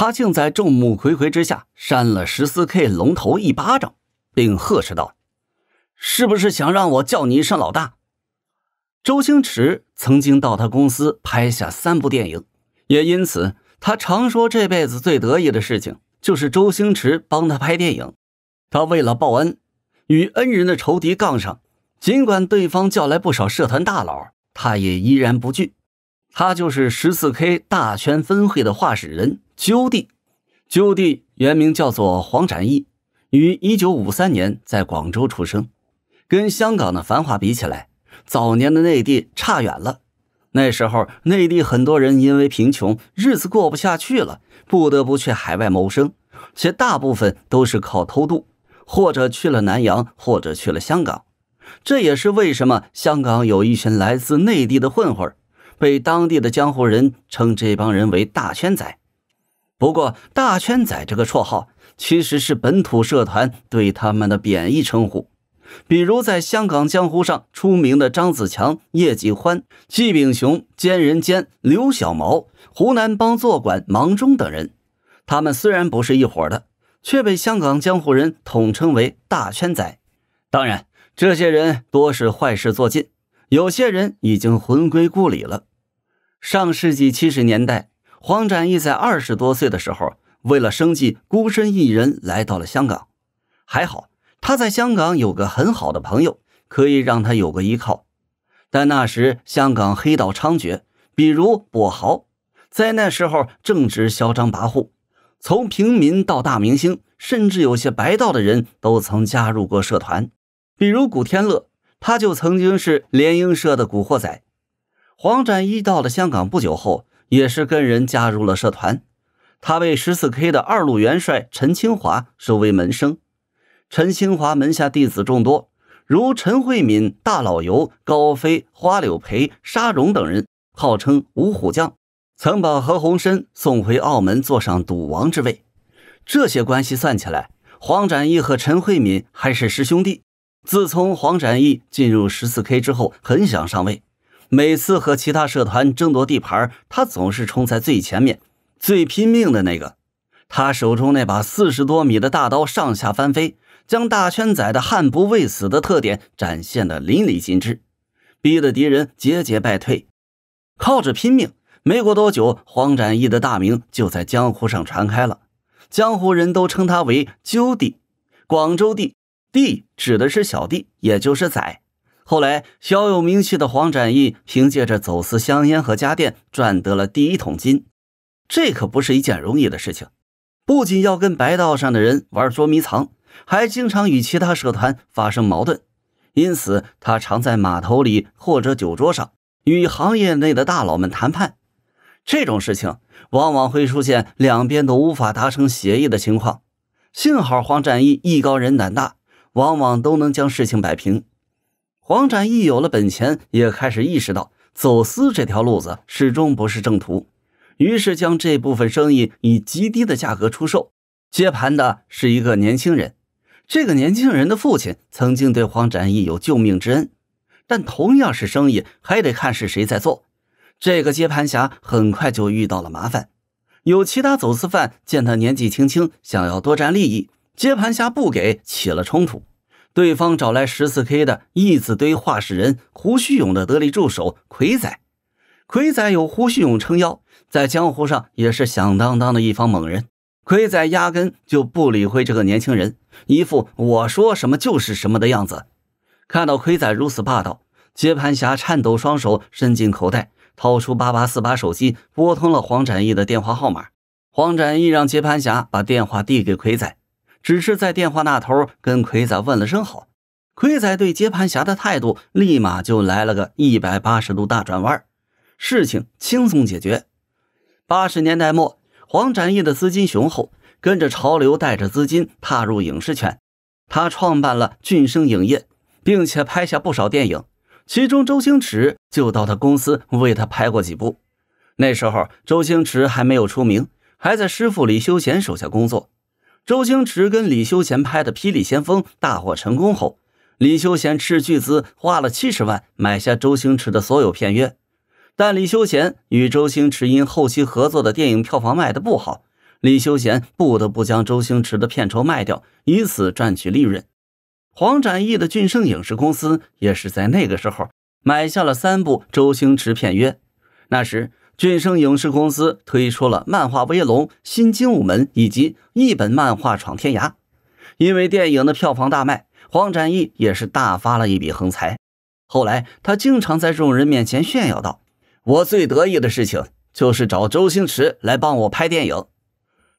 他竟在众目睽睽之下扇了十四 K 龙头一巴掌，并呵斥道：“是不是想让我叫你一声老大？”周星驰曾经到他公司拍下三部电影，也因此他常说这辈子最得意的事情就是周星驰帮他拍电影。他为了报恩，与恩人的仇敌杠上，尽管对方叫来不少社团大佬，他也依然不惧。他就是十四 K 大圈分会的话，使人鸠弟，鸠弟原名叫做黄展义，于一九五三年在广州出生。跟香港的繁华比起来，早年的内地差远了。那时候内地很多人因为贫穷，日子过不下去了，不得不去海外谋生，且大部分都是靠偷渡，或者去了南洋，或者去了香港。这也是为什么香港有一群来自内地的混混被当地的江湖人称这帮人为“大圈仔”，不过“大圈仔”这个绰号其实是本土社团对他们的贬义称呼。比如在香港江湖上出名的张子强、叶继欢、纪炳雄、兼仁兼、刘小毛、湖南帮坐馆芒中等人，他们虽然不是一伙的，却被香港江湖人统称为“大圈仔”。当然，这些人多是坏事做尽，有些人已经魂归故里了。上世纪七十年代，黄展义在二十多岁的时候，为了生计，孤身一人来到了香港。还好，他在香港有个很好的朋友，可以让他有个依靠。但那时，香港黑道猖獗，比如跛豪，在那时候正值嚣张跋扈。从平民到大明星，甚至有些白道的人都曾加入过社团，比如古天乐，他就曾经是联英社的古惑仔。黄展一到了香港不久后，也是跟人加入了社团。他被十四 K 的二路元帅陈清华收为门生。陈清华门下弟子众多，如陈慧敏、大老游、高飞、花柳培、沙荣等人，号称五虎将，曾把何鸿燊送回澳门坐上赌王之位。这些关系算起来，黄展依和陈慧敏还是师兄弟。自从黄展依进入十四 K 之后，很想上位。每次和其他社团争夺地盘，他总是冲在最前面、最拼命的那个。他手中那把四十多米的大刀上下翻飞，将大圈仔的悍不畏死的特点展现得淋漓尽致，逼得敌人节节败退。靠着拼命，没过多久，黄展义的大名就在江湖上传开了。江湖人都称他为“揪弟”，广州“弟”弟指的是小弟，也就是仔。后来，小有名气的黄展翼凭借着走私香烟和家电赚得了第一桶金。这可不是一件容易的事情，不仅要跟白道上的人玩捉迷藏，还经常与其他社团发生矛盾。因此，他常在码头里或者酒桌上与行业内的大佬们谈判。这种事情往往会出现两边都无法达成协议的情况。幸好黄展翼艺高人胆大，往往都能将事情摆平。黄展义有了本钱，也开始意识到走私这条路子始终不是正途，于是将这部分生意以极低的价格出售。接盘的是一个年轻人，这个年轻人的父亲曾经对黄展义有救命之恩，但同样是生意，还得看是谁在做。这个接盘侠很快就遇到了麻烦，有其他走私犯见他年纪轻轻，想要多占利益，接盘侠不给，起了冲突。对方找来十四 K 的义字堆化石人胡须勇的得力助手魁仔，魁仔有胡须勇撑腰，在江湖上也是响当当的一方猛人。魁仔压根就不理会这个年轻人，一副我说什么就是什么的样子。看到魁仔如此霸道，接盘侠颤抖双手伸进口袋，掏出八八四八手机，拨通了黄展义的电话号码。黄展义让接盘侠把电话递给魁仔。只是在电话那头跟葵仔问了声好，葵仔对接盘侠的态度立马就来了个一百八十度大转弯，事情轻松解决。八十年代末，黄展业的资金雄厚，跟着潮流带着资金踏入影视圈，他创办了俊生影业，并且拍下不少电影，其中周星驰就到他公司为他拍过几部。那时候周星驰还没有出名，还在师傅李修贤手下工作。周星驰跟李修贤拍的《霹雳先锋》大获成功后，李修贤斥巨资花了七十万买下周星驰的所有片约。但李修贤与周星驰因后期合作的电影票房卖的不好，李修贤不得不将周星驰的片酬卖掉，以此赚取利润。黄展翼的俊盛影视公司也是在那个时候买下了三部周星驰片约。那时。俊生影视公司推出了漫画《威龙》《新精武门》以及一本漫画《闯天涯》。因为电影的票房大卖，黄展翼也是大发了一笔横财。后来，他经常在众人面前炫耀道：“我最得意的事情就是找周星驰来帮我拍电影。”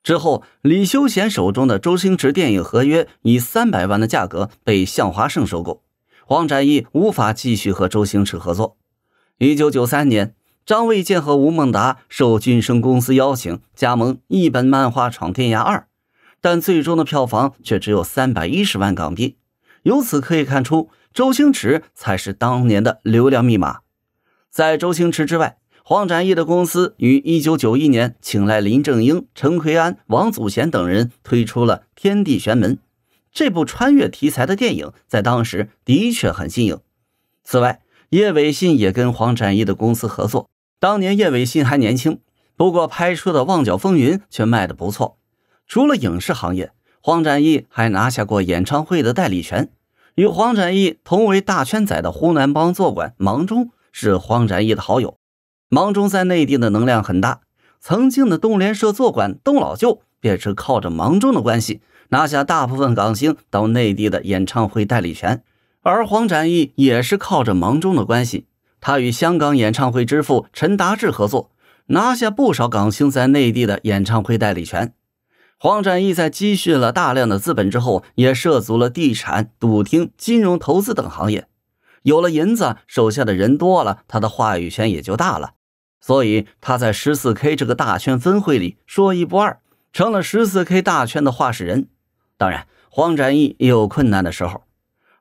之后，李修贤手中的周星驰电影合约以三百万的价格被向华胜收购，黄展翼无法继续和周星驰合作。一九九三年。张卫健和吴孟达受俊生公司邀请加盟《一本漫画闯天涯二》，但最终的票房却只有三百一十万港币。由此可以看出，周星驰才是当年的流量密码。在周星驰之外，黄沾翼的公司于一九九一年请来林正英、陈奎安、王祖贤等人，推出了《天地玄门》这部穿越题材的电影，在当时的确很新颖。此外，叶伟信也跟黄展翼的公司合作。当年叶伟信还年轻，不过拍出的《旺角风云》却卖得不错。除了影视行业，黄展翼还拿下过演唱会的代理权。与黄展翼同为大圈仔的湖南帮坐馆芒中是黄展翼的好友。芒中在内地的能量很大，曾经的东联社坐馆东老舅便是靠着芒中的关系拿下大部分港星到内地的演唱会代理权。而黄展翼也是靠着盟中的关系，他与香港演唱会之父陈达志合作，拿下不少港星在内地的演唱会代理权。黄展翼在积蓄了大量的资本之后，也涉足了地产、赌厅、金融投资等行业。有了银子，手下的人多了，他的话语权也就大了。所以他在十四 K 这个大圈分会里说一不二，成了十四 K 大圈的话事人。当然，黄展翼也有困难的时候。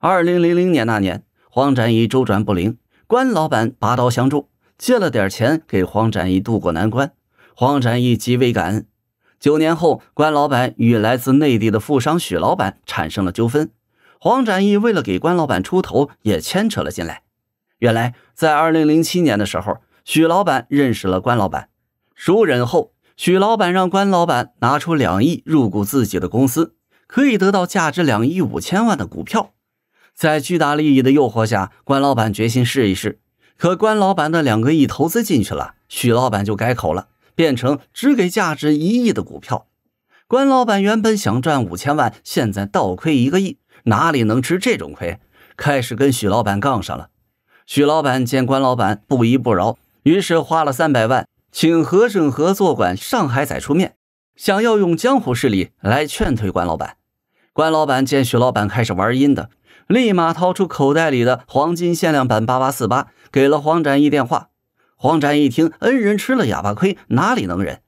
二零零零年那年，黄展义周转不灵，关老板拔刀相助，借了点钱给黄展义渡过难关。黄展义极为感恩。九年后，关老板与来自内地的富商许老板产生了纠纷，黄展义为了给关老板出头，也牵扯了进来。原来，在二零零七年的时候，许老板认识了关老板，熟人后，许老板让关老板拿出两亿入股自己的公司，可以得到价值两亿五千万的股票。在巨大利益的诱惑下，关老板决心试一试。可关老板的两个亿投资进去了，许老板就改口了，变成只给价值一亿的股票。关老板原本想赚五千万，现在倒亏一个亿，哪里能吃这种亏？开始跟许老板杠上了。许老板见关老板不依不饶，于是花了三百万请和盛合作馆上海仔出面，想要用江湖势力来劝退关老板。关老板见许老板开始玩阴的。立马掏出口袋里的黄金限量版八八四八，给了黄展一电话。黄展一听，恩人吃了哑巴亏，哪里能忍？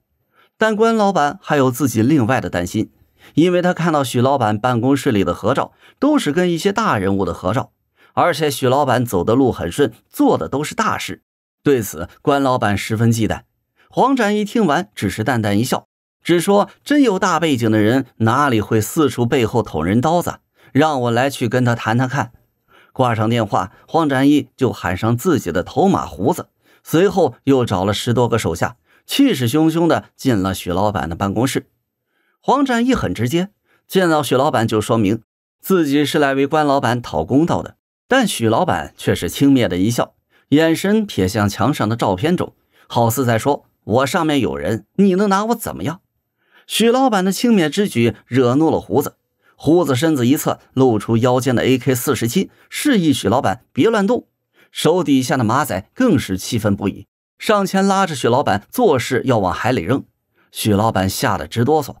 但关老板还有自己另外的担心，因为他看到许老板办公室里的合照，都是跟一些大人物的合照，而且许老板走的路很顺，做的都是大事。对此，关老板十分忌惮。黄展一听完，只是淡淡一笑，只说：“真有大背景的人，哪里会四处背后捅人刀子？”让我来去跟他谈谈看，挂上电话，黄展义就喊上自己的头马胡子，随后又找了十多个手下，气势汹汹的进了许老板的办公室。黄展义很直接，见到许老板就说明自己是来为关老板讨公道的，但许老板却是轻蔑的一笑，眼神瞥向墙上的照片中，好似在说：“我上面有人，你能拿我怎么样？”许老板的轻蔑之举惹怒了胡子。胡子身子一侧，露出腰间的 A.K. 四十七，示意许老板别乱动。手底下的马仔更是气愤不已，上前拉着许老板，作势要往海里扔。许老板吓得直哆嗦。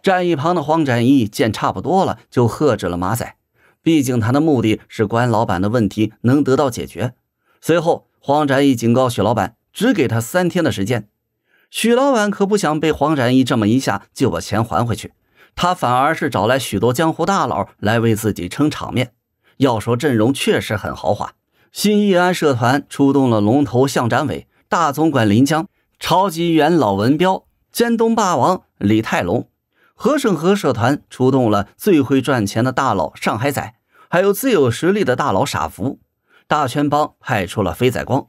站一旁的黄展义见差不多了，就喝止了马仔。毕竟他的目的是关老板的问题能得到解决。随后，黄展义警告许老板，只给他三天的时间。许老板可不想被黄展义这么一下就把钱还回去。他反而是找来许多江湖大佬来为自己撑场面。要说阵容确实很豪华，新义安社团出动了龙头向展伟、大总管林江、超级元老文彪、兼东霸王李泰隆；和盛和社团出动了最会赚钱的大佬上海仔，还有最有实力的大佬傻福；大圈帮派出了飞仔光。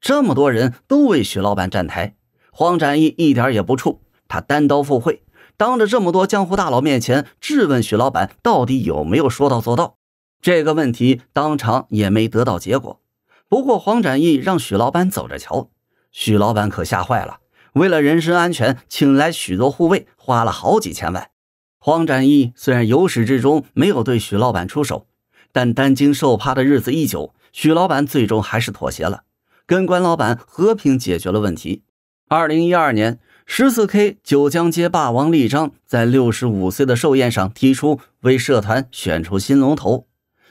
这么多人都为许老板站台，黄展翼一点也不怵，他单刀赴会。当着这么多江湖大佬面前质问许老板到底有没有说到做到，这个问题当场也没得到结果。不过黄展义让许老板走着瞧，许老板可吓坏了，为了人身安全，请来许多护卫，花了好几千万。黄展义虽然由始至终没有对许老板出手，但担惊受怕的日子一久，许老板最终还是妥协了，跟关老板和平解决了问题。二零一二年。十四 K 九江街霸王利章在六十五岁的寿宴上提出为社团选出新龙头。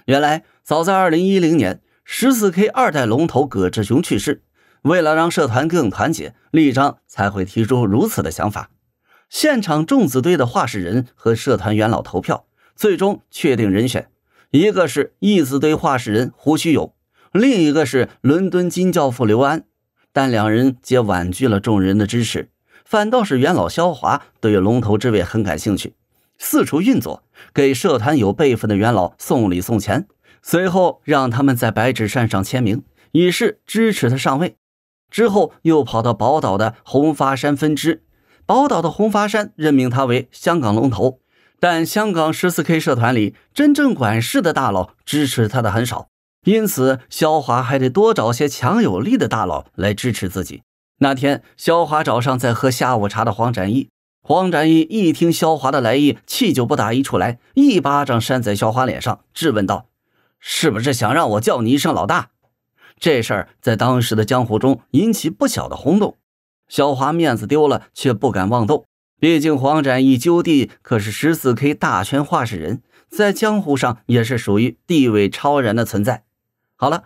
原来早在二零一零年，十四 K 二代龙头葛志雄去世，为了让社团更团结，利章才会提出如此的想法。现场众子堆的话事人和社团元老投票，最终确定人选，一个是义子堆话事人胡须勇，另一个是伦敦金教父刘安，但两人皆婉拒了众人的支持。反倒是元老萧华对龙头之位很感兴趣，四处运作，给社团有辈分的元老送礼送钱，随后让他们在白纸扇上签名，以示支持他上位。之后又跑到宝岛的红发山分支，宝岛的红发山任命他为香港龙头。但香港十四 K 社团里真正管事的大佬支持他的很少，因此萧华还得多找些强有力的大佬来支持自己。那天，肖华找上在喝下午茶的黄展义。黄展义一听肖华的来意，气就不打一处来，一巴掌扇在肖华脸上，质问道：“是不是想让我叫你一声老大？”这事儿在当时的江湖中引起不小的轰动。肖华面子丢了，却不敢妄动，毕竟黄展义就地可是十四 K 大权化身人，在江湖上也是属于地位超然的存在。好了。